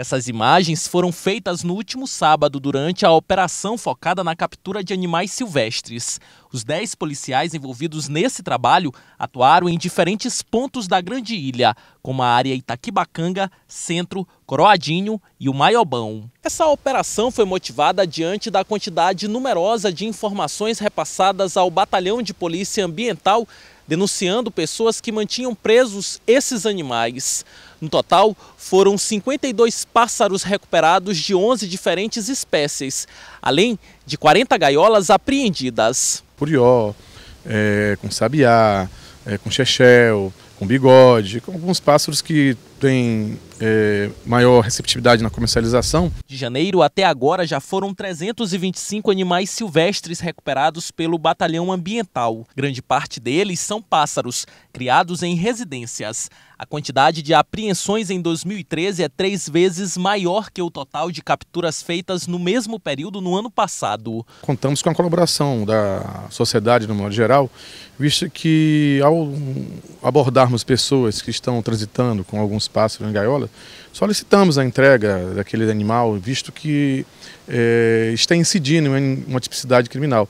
Essas imagens foram feitas no último sábado durante a operação focada na captura de animais silvestres. Os 10 policiais envolvidos nesse trabalho atuaram em diferentes pontos da grande ilha, como a área Itaquibacanga, Centro, Coroadinho e o Maiobão. Essa operação foi motivada diante da quantidade numerosa de informações repassadas ao Batalhão de Polícia Ambiental denunciando pessoas que mantinham presos esses animais. No total, foram 52 pássaros recuperados de 11 diferentes espécies, além de 40 gaiolas apreendidas. Curió, é, com sabiá, é, com chechel, com bigode, com alguns pássaros que têm é, maior receptividade na comercialização. De janeiro até agora já foram 325 animais silvestres recuperados pelo Batalhão Ambiental. Grande parte deles são pássaros, criados em residências. A quantidade de apreensões em 2013 é três vezes maior que o total de capturas feitas no mesmo período no ano passado. Contamos com a colaboração da sociedade, no modo geral, visto que ao abordar encontrarmos pessoas que estão transitando com alguns pássaros em gaiola, solicitamos a entrega daquele animal, visto que é, está incidindo em uma tipicidade criminal.